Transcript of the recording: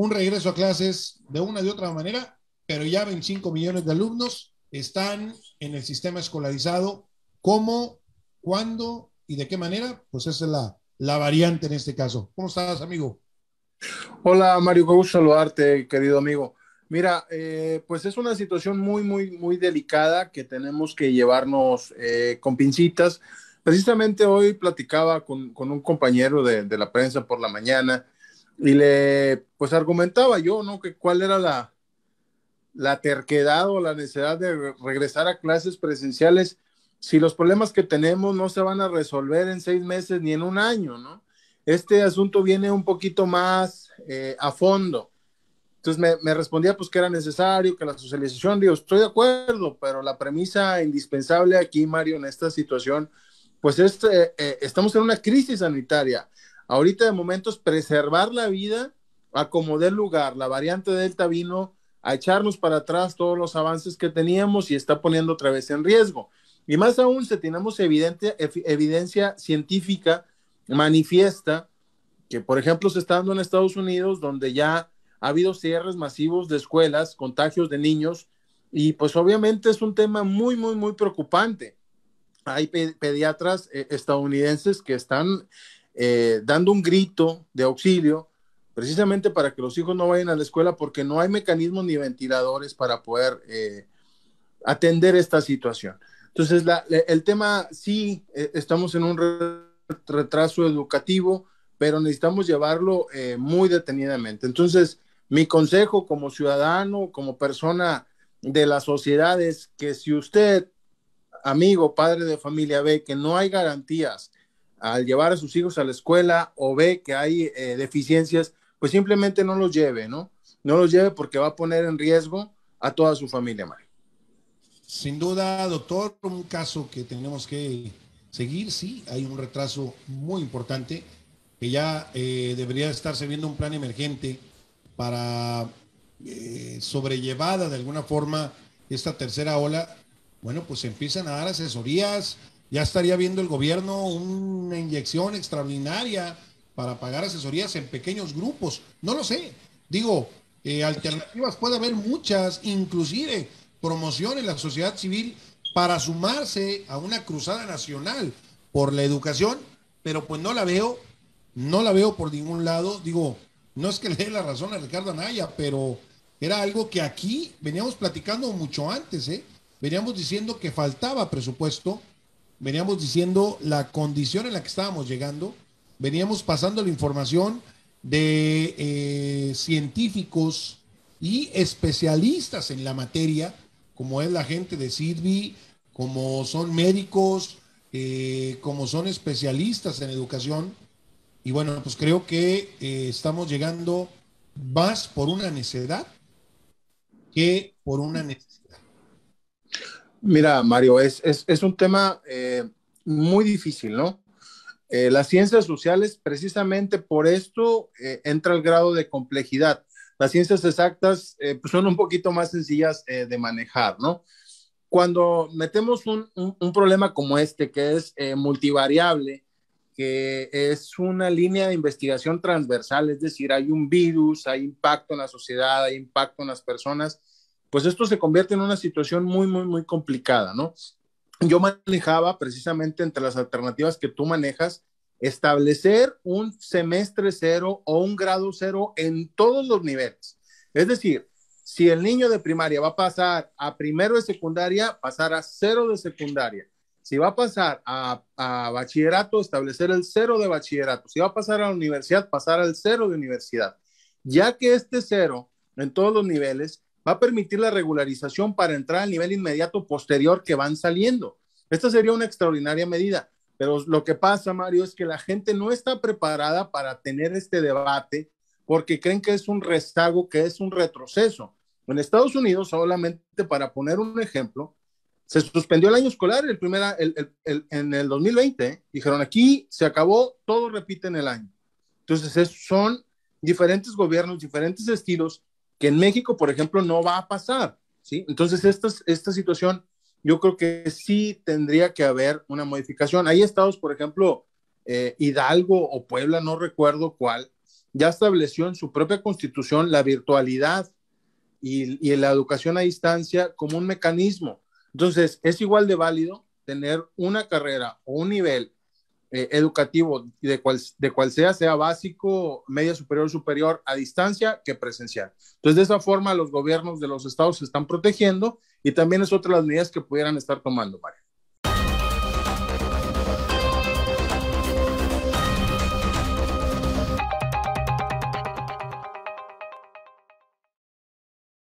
un regreso a clases de una de otra manera, pero ya 25 millones de alumnos están en el sistema escolarizado. ¿Cómo, cuándo y de qué manera? Pues esa es la, variante en este caso. ¿Cómo estás, amigo? Hola, Mario, qué saludarte, querido amigo. Mira, eh, pues es una situación muy, muy, muy delicada que tenemos que llevarnos eh, con pincitas. Precisamente hoy platicaba con, un compañero de, de, la prensa por la mañana y le pues argumentaba yo, ¿no? Que cuál era la, la terquedad o la necesidad de regresar a clases presenciales si los problemas que tenemos no se van a resolver en seis meses ni en un año, ¿no? Este asunto viene un poquito más eh, a fondo. Entonces me, me, respondía pues que era necesario, que la socialización, digo, estoy de acuerdo, pero la premisa indispensable aquí, Mario, en esta situación, pues es, eh, eh, estamos en una crisis sanitaria. Ahorita de momento es preservar la vida a como lugar. La variante Delta vino a echarnos para atrás todos los avances que teníamos y está poniendo otra vez en riesgo. Y más aún, si tenemos evidente, evidencia científica manifiesta que, por ejemplo, se está dando en Estados Unidos, donde ya ha habido cierres masivos de escuelas, contagios de niños, y pues obviamente es un tema muy, muy, muy preocupante. Hay pediatras eh, estadounidenses que están eh, dando un grito de auxilio, precisamente para que los hijos no vayan a la escuela porque no hay mecanismos ni ventiladores para poder eh, atender esta situación. Entonces, el tema sí, eh, estamos en un retraso educativo, pero necesitamos llevarlo muy detenidamente. Entonces, mi consejo como ciudadano, como persona de la sociedad es que si usted, amigo, padre de familia, ve que no hay garantías al llevar a sus hijos a la escuela o ve que hay eh, deficiencias, pues simplemente no los lleve, ¿no? No los lleve porque va a poner en riesgo a toda su familia, Mario. Sin duda, doctor, un caso que tenemos que seguir, sí, hay un retraso muy importante que ya eh, debería estarse viendo un plan emergente para eh, sobrellevada de alguna forma esta tercera ola. Bueno, pues empiezan a dar asesorías, ya estaría viendo el gobierno una inyección extraordinaria para pagar asesorías en pequeños grupos. No lo sé. Digo, eh, alternativas puede haber muchas, inclusive promoción en la sociedad civil para sumarse a una cruzada nacional por la educación, pero pues no la veo, no la veo por ningún lado. Digo, no es que le dé la razón a Ricardo Anaya, pero era algo que aquí veníamos platicando mucho antes, ¿eh? veníamos diciendo que faltaba presupuesto veníamos diciendo la condición en la que estábamos llegando, veníamos pasando la información de eh, científicos y especialistas en la materia, como es la gente de Sidvi, como son médicos, eh, como son especialistas en educación. Y bueno, pues creo que eh, estamos llegando más por una necesidad que por una necesidad. Mira, Mario, es, un tema eh, muy difícil, ¿no? Eh, las ciencias sociales, precisamente por esto, eh, entra el grado de complejidad. Las ciencias exactas pues, son un poquito más sencillas de manejar, ¿no? Cuando metemos un problema como este, que es multivariable, que es una línea de investigación transversal, es decir, hay un virus, hay impacto en la sociedad, hay impacto en las personas, pues esto se convierte en una situación muy, muy, muy complicada, ¿no? Yo manejaba precisamente entre las alternativas que tú manejas, establecer un semestre cero o un grado cero en todos los niveles. Es decir, si el niño de primaria va a pasar a primero de secundaria, pasar a cero de secundaria. Si va a pasar a, bachillerato, establecer el cero de bachillerato. Si va a pasar a universidad, pasar al cero de universidad. Ya que este cero en todos los niveles va a permitir la regularización para entrar al nivel inmediato posterior que van saliendo. Esta sería una extraordinaria medida, pero lo que pasa, Mario, es que la gente no está preparada para tener este debate porque creen que es un rezago, que es un retroceso. En Estados Unidos, solamente para poner un ejemplo, se suspendió el año escolar el en el 2020. ¿eh? Dijeron, aquí se acabó, todo repite en el año. Entonces, son diferentes gobiernos, diferentes estilos, que en México, por ejemplo, no va a pasar, ¿sí? Entonces, esta, esta situación, yo creo que sí tendría que haber una modificación. Hay estados, por ejemplo, eh, Hidalgo o Puebla, no recuerdo cuál, ya estableció en su propia constitución la virtualidad y, y, la educación a distancia como un mecanismo. Entonces, es igual de válido tener una carrera o un nivel eh, educativo, de cual, de cual sea, sea básico, media superior, superior, a distancia que presencial. Entonces, de esa forma, los gobiernos de los estados se están protegiendo y también es otra de las medidas que pudieran estar tomando, María.